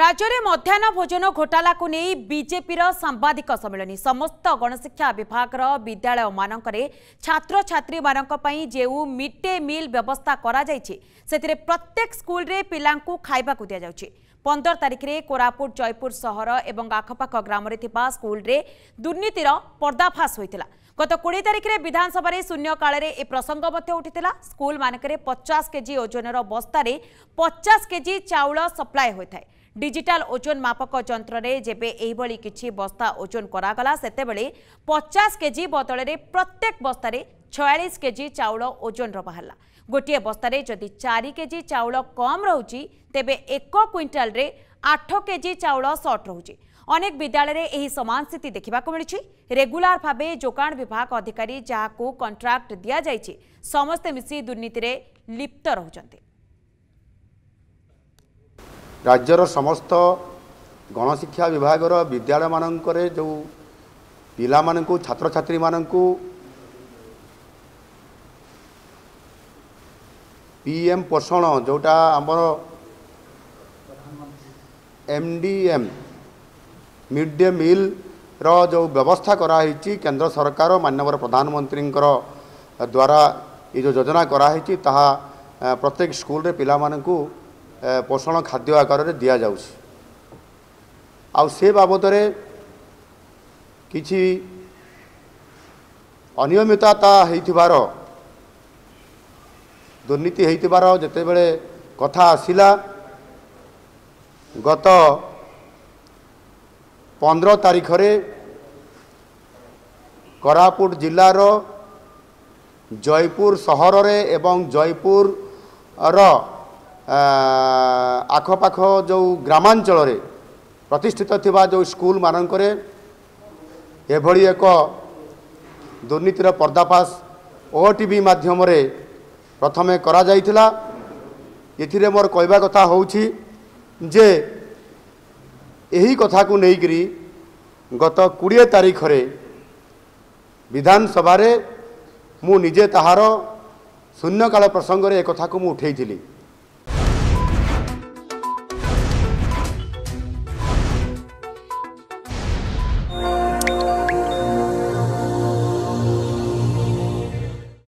ରାଜ୍ୟରେ ମଧ୍ୟାହ୍ନ ଭୋଜନ ଘୋଟାଲାକୁ ନେଇ ବିଜେପିର ସାମ୍ବାଦିକ ସମ୍ମିଳନୀ ସମସ୍ତ ଗଣଶିକ୍ଷା ବିଭାଗର ବିଦ୍ୟାଳୟମାନଙ୍କରେ ଛାତ୍ରଛାତ୍ରୀମାନଙ୍କ ପାଇଁ ଯେଉଁ ମିଡ୍ ଡେ ମିଲ୍ ବ୍ୟବସ୍ଥା କରାଯାଇଛି ସେଥିରେ ପ୍ରତ୍ୟେକ ସ୍କୁଲରେ ପିଲାଙ୍କୁ ଖାଇବାକୁ ଦିଆଯାଉଛି ପନ୍ଦର ତାରିଖରେ କୋରାପୁଟ ଜୟପୁର ସହର ଏବଂ ଆଖପାଖ ଗ୍ରାମରେ ଥିବା ସ୍କୁଲରେ ଦୁର୍ନୀତିର ପର୍ଦ୍ଦାଫାସ ହୋଇଥିଲା গত কোড়িয়ে তারিখে বিধানসভার শূন্যকালে এ প্রসঙ্গ উঠি স্কুল মানকরে পচাশ কেজি ওজনর বস্তার পচাশ কেজি চাউল সপ্লাই হয়ে থাকে ডিজিটাল ওজন মাপক যন্ত্রে যেবে এইভাবে কিছু বস্তা ওজন করা সেতবে পচাশ কেজি বদলের প্রত্যেক বস্তার ছয়াশ কেজি চাউল ওজনর বাহারা গোটিয়ে বস্তার যদি চারি কেজি চাউল কম রয়েছে তেবে এক কুইন্টালে আঠ কেজি চাউল সর্ট রয়েছে ଅନେକ ବିଦ୍ୟାଳୟରେ ଏହି ସମାନ ସ୍ଥିତି ଦେଖିବାକୁ ମିଳିଛି ରେଗୁଲାର ଭାବେ ଯୋଗାଣ ବିଭାଗ ଅଧିକାରୀ ଯାହାକୁ କଣ୍ଟ୍ରାକ୍ଟ ଦିଆଯାଇଛି ସମସ୍ତେ ମିଶି ଦୁର୍ନୀତିରେ ଲିପ୍ତ ରହୁଛନ୍ତି ରାଜ୍ୟର ସମସ୍ତ ଗଣଶିକ୍ଷା ବିଭାଗର ବିଦ୍ୟାଳୟମାନଙ୍କରେ ଯେଉଁ ପିଲାମାନଙ୍କୁ ଛାତ୍ରଛାତ୍ରୀମାନଙ୍କୁ ପିଏମ୍ ପୋଷଣ ଯେଉଁଟା ଆମର M D M mid day ମିଲ୍ର ଯେଉଁ ବ୍ୟବସ୍ଥା କରାହେଇଛି କେନ୍ଦ୍ର ସରକାର ମାନ୍ୟବର ପ୍ରଧାନମନ୍ତ୍ରୀଙ୍କର ଦ୍ୱାରା ଏ ଯେଉଁ ଯୋଜନା କରାହେଇଛି ତାହା ପ୍ରତ୍ୟେକ ସ୍କୁଲରେ ପିଲାମାନଙ୍କୁ ପୋଷଣ ଖାଦ୍ୟ ଆକାରରେ ଦିଆଯାଉଛି ଆଉ ସେ ବାବଦରେ କିଛି ଅନିୟମିତତା ହେଇଥିବାର ଦୁର୍ନୀତି ହେଇଥିବାର ଯେତେବେଳେ କଥା ଆସିଲା ଗତ ପନ୍ଦର ତାରିଖରେ କୋରାପୁଟ ଜିଲ୍ଲାର ଜୟପୁର ସହରରେ ଏବଂ ଜୟପୁରର ଆଖପାଖ ଯେଉଁ ଗ୍ରାମାଞ୍ଚଳରେ ପ୍ରତିଷ୍ଠିତ ଥିବା ଯେଉଁ ସ୍କୁଲମାନଙ୍କରେ ଏଭଳି ଏକ ଦୁର୍ନୀତିର ପର୍ଦ୍ଦାଫାଶ ଓଟିଭି ମାଧ୍ୟମରେ ପ୍ରଥମେ କରାଯାଇଥିଲା ଏଥିରେ ମୋର କହିବା କଥା ହେଉଛି ଯେ ଏହି କଥାକୁ ନେଇକରି ଗତ କୋଡ଼ିଏ ତାରିଖରେ ବିଧାନସଭାରେ ମୁଁ ନିଜେ ତାହାର ଶୂନ୍ୟକାଳ ପ୍ରସଙ୍ଗରେ ଏକଥାକୁ ମୁଁ ଉଠାଇଥିଲି